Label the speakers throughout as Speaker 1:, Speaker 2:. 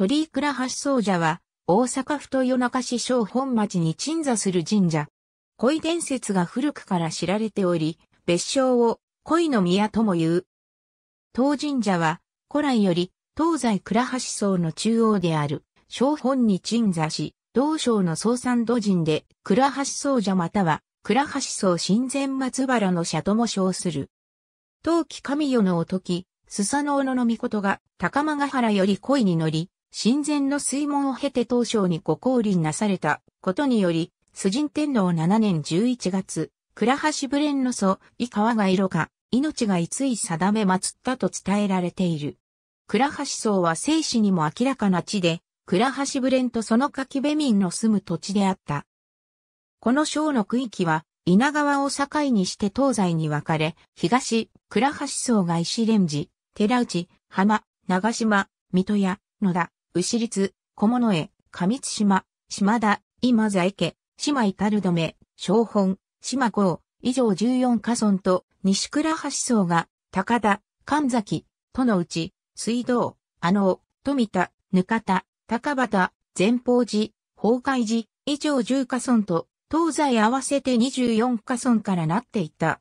Speaker 1: 鳥居倉橋宗者は、大阪府豊中市小本町に鎮座する神社。恋伝説が古くから知られており、別称を恋の宮とも言う。当神社は、古来より、東西倉橋層の中央である、小本に鎮座し、同省の総三土神で、倉橋宗。者または、倉橋宗。神前松原の社とも称する。陶器神代のおとき、スサノオノの御事が、高間ヶ原より恋に乗り、神前の水門を経て東省にご降臨なされたことにより、崇神天皇7年11月、倉橋ブレンの祖、井川が色が、命がいつい定め祀ったと伝えられている。倉橋荘は生死にも明らかな地で、倉橋ブレンとその柿部民の住む土地であった。この省の区域は、稲川を境にして東西に分かれ、東、倉橋荘が石蓮寺、寺内、浜、長島、水戸屋、野田、牛立、小物江、上津島、島田、今在家、島至る留、小本、島郷、以上14家村と西倉橋層が、高田、神崎、都の内、水道、あの、富田、ぬかた、高畑、前方寺、崩壊寺、以上10家村と、東西合わせて24家村からなっていた。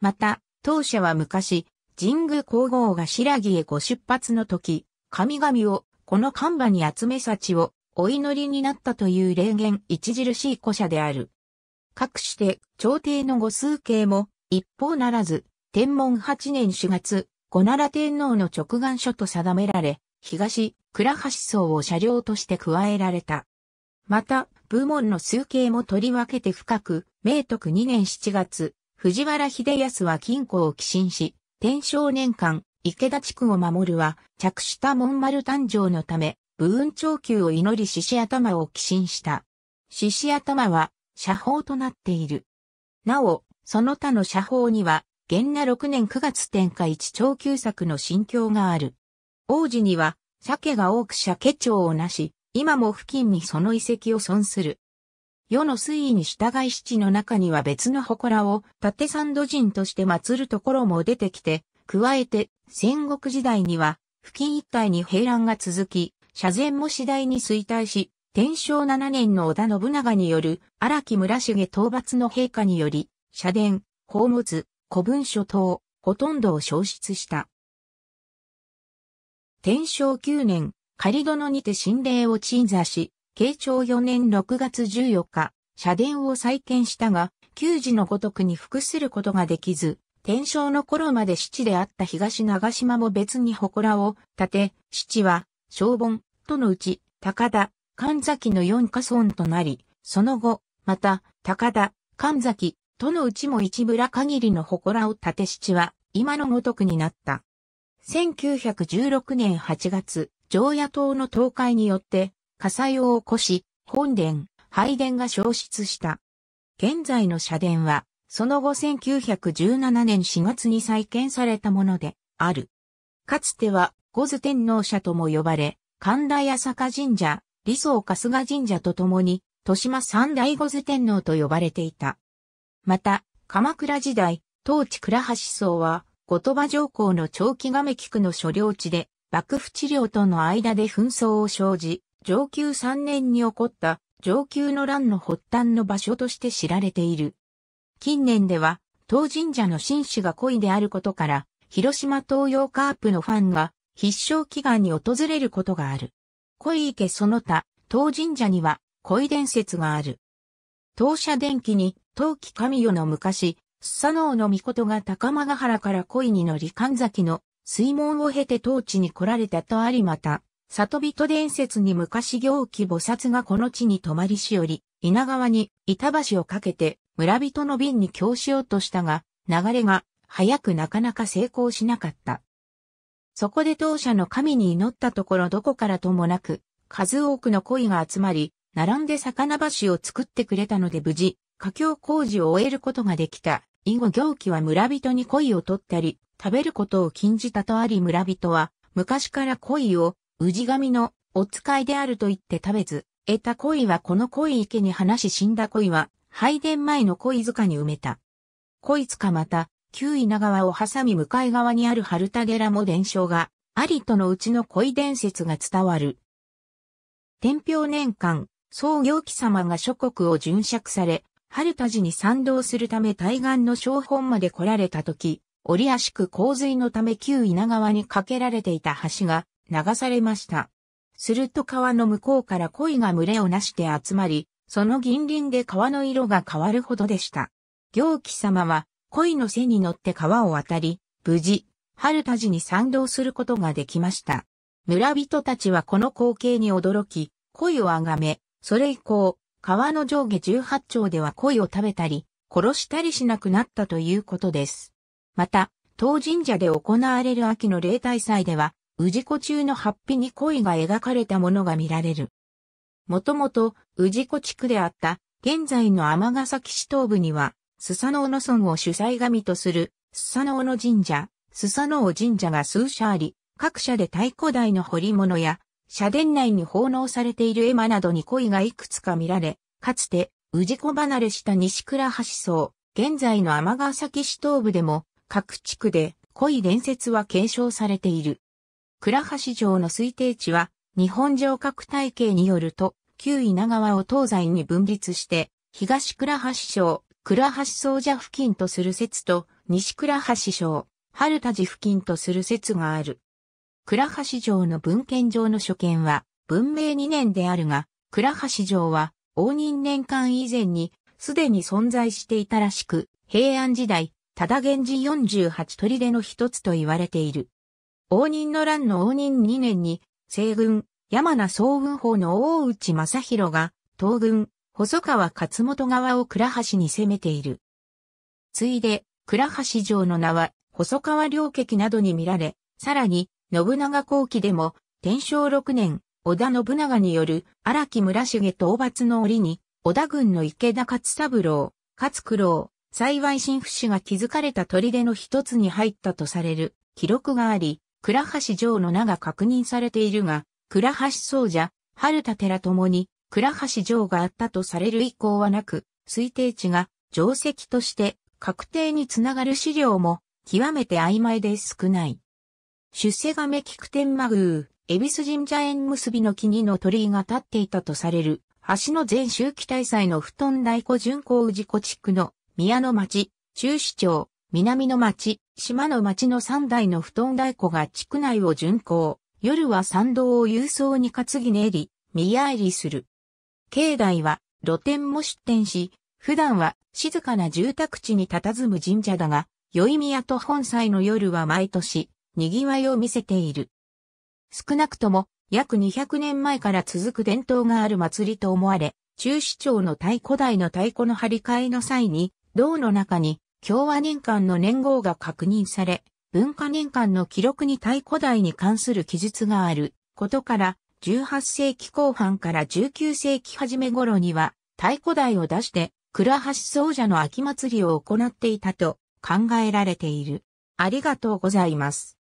Speaker 1: また、当社は昔、神宮皇后が白木へご出発の時、神々をこの看板に集め幸をお祈りになったという霊言著しい古者である。かくして、朝廷の御崇敬も、一方ならず、天文八年四月、五奈良天皇の直願書と定められ、東、倉橋荘を車両として加えられた。また、部門の崇敬も取り分けて深く、明徳二年七月、藤原秀康は金庫を寄進し、天正年間、池田地区を守るは、着した門丸誕生のため、武運長久を祈り獅子頭を寄進した。獅子頭は、社法となっている。なお、その他の社法には、元那6年9月天下一長久作の心境がある。王子には、鮭が多く鮭長をなし、今も付近にその遺跡を損する。世の推移に従い七の中には別の祠を、縦三度人として祀るところも出てきて、加えて、戦国時代には、付近一帯に平乱が続き、社前も次第に衰退し、天正7年の織田信長による荒木村重討伐の陛下により、社殿、宝物、古文書等、ほとんどを消失した。天正9年、仮殿にて神霊を鎮座し、慶長4年6月14日、社殿を再建したが、旧時のごとくに服することができず、天正の頃まで七であった東長島も別に祠を建て、七は、小盆、とのうち、高田、神崎の四家村となり、その後、また、高田、神崎、とのうちも一村限りの祠を建て七は、今のごとくになった。1916年8月、常夜島の倒壊によって、火災を起こし、本殿、拝殿が消失した。現在の社殿は、その後1917年4月に再建されたものである。かつては、五頭天皇社とも呼ばれ、神田八坂神社、理想春日神社とともに、豊島三大五頭天皇と呼ばれていた。また、鎌倉時代、当地倉橋荘は、後鳥羽上皇の長期亀菊の所領地で、幕府治療との間で紛争を生じ、上級3年に起こった上級の乱の発端の場所として知られている。近年では、当神社の神師が恋であることから、広島東洋カープのファンが必勝祈願に訪れることがある。恋池その他、当神社には恋伝説がある。当社電気に、当期神代の昔、スサノオの御事が高間原から恋に乗り神崎の水門を経て当地に来られたとありまた、里人伝説に昔行基菩薩がこの地に泊まりしより、稲川に板橋をかけて村人の瓶に供しようとしたが、流れが早くなかなか成功しなかった。そこで当社の神に祈ったところどこからともなく、数多くの鯉が集まり、並んで魚橋を作ってくれたので無事、架橋工事を終えることができた。以後行基は村人に鯉を取ったり、食べることを禁じたとあり村人は、昔から鯉を、氏神のお使いであると言って食べず、得た恋はこの恋池に放し死んだ恋は、拝殿前の恋塚に埋めた。恋塚また、旧稲川を挟み向かい側にある春田寺も伝承が、ありとのうちの恋伝説が伝わる。天平年間、創業期様が諸国を巡釈され、春田寺に賛同するため対岸の小本まで来られた時、折足く洪水のため旧稲川に架けられていた橋が流されました。すると川の向こうから鯉が群れをなして集まり、その銀鱗で川の色が変わるほどでした。行基様は鯉の背に乗って川を渡り、無事、春田寺に賛同することができました。村人たちはこの光景に驚き、鯉をあがめ、それ以降、川の上下18丁では鯉を食べたり、殺したりしなくなったということです。また、当神社で行われる秋の例大祭では、氏子中のハッピに恋が描かれたものが見られる。もともと、氏子地区であった、現在の尼崎市東部には、スサノオの村を主催神とする、スサノオの神社、スサノオ神社が数社あり、各社で太鼓台の彫り物や、社殿内に奉納されている絵馬などに恋がいくつか見られ、かつて、氏子離れした西倉橋層、現在の尼崎市東部でも、各地区で恋伝説は継承されている。倉橋城の推定値は、日本城郭体系によると、旧稲川を東西に分立して、東倉橋省、倉橋総社付近とする説と、西倉橋省、春田寺付近とする説がある。倉橋城の文献上の所見は、文明2年であるが、倉橋城は、応仁年間以前に、すでに存在していたらしく、平安時代、ただ源氏48砦の一つと言われている。応仁の乱の応仁2年に、西軍、山名総運法の大内正弘が、東軍、細川勝本側を倉橋に攻めている。ついで、倉橋城の名は、細川良劇などに見られ、さらに、信長後期でも、天正6年、織田信長による荒木村重討伐の折に、織田軍の池田勝三郎、勝九郎、幸い新不死が築かれた砦の一つに入ったとされる記録があり、倉橋城の名が確認されているが、倉橋僧者、春田寺ともに、倉橋城があったとされる意向はなく、推定値が定石として確定につながる資料も極めて曖昧で少ない。出世亀菊天魔宮、恵比寿神社縁結びの木にの鳥居が立っていたとされる、橋の全周期大祭の布団大古巡行氏古地区の宮の町、中市町、南の町、島の町の三台の布団太鼓が地区内を巡行。夜は参道を郵送に担ぎ練り、見合りする。境内は露店も出店し、普段は静かな住宅地に佇む神社だが、宵宮と本祭の夜は毎年、賑わいを見せている。少なくとも約200年前から続く伝統がある祭りと思われ、中市町の太鼓台の太鼓の張り替えの際に、道の中に共和年間の年号が確認され、文化年間の記録に太古代に関する記述があることから、18世紀後半から19世紀初め頃には、太古代を出して、倉橋総社の秋祭りを行っていたと考えられている。ありがとうございます。